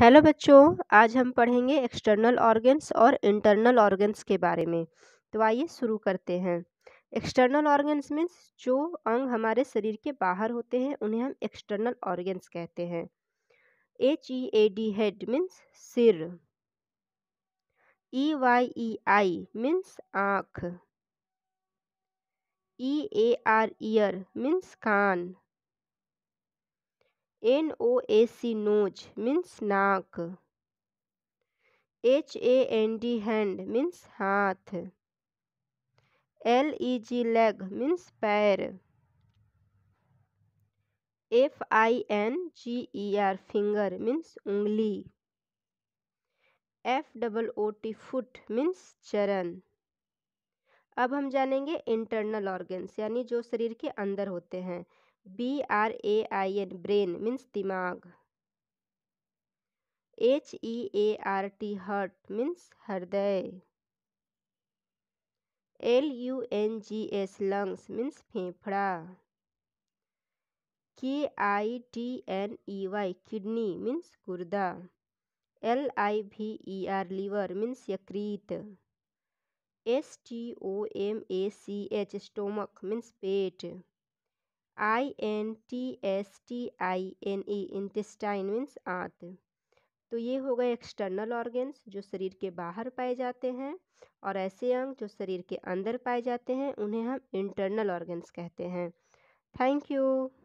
hello बच्चों आज हम पढ़ेंगे एक्सटर्नल ऑर्गन्स और इंटरनल ऑर्गन्स के बारे में तो आइए शुरू करते हैं एक्सटर्नल ऑर्गन्स मीन्स जो अंग हमारे शरीर के बाहर होते हैं उन्हें हम एक्सटर्नल ऑर्गन्स कहते हैं H E A D head means सिर E Y E eye means आँख E A R ear means कान N O A C nose means नाक H A N D hand means हाथ L E G leg means पैर F I N G E R finger means उंगली F double O T foot means चरण अब हम जानेंगे internal organs यानी जो शरीर के अंदर होते हैं B R A I N brain means दिमाग H E A R T heart means हृदय L U N G S lungs means फेफड़ा K I T N E Y kidney means गुर्दा L I V E R liver means यकृत S T O M A C H stomach means पेट I N T S T I N E intestine means आंत तो ये हो गए external organs जो शरीर के बाहर पाए जाते हैं और ऐसे अंग जो शरीर के अंदर पाए जाते हैं उन्हें हम इंटरनल ऑर्गन्स कहते हैं थैंक यू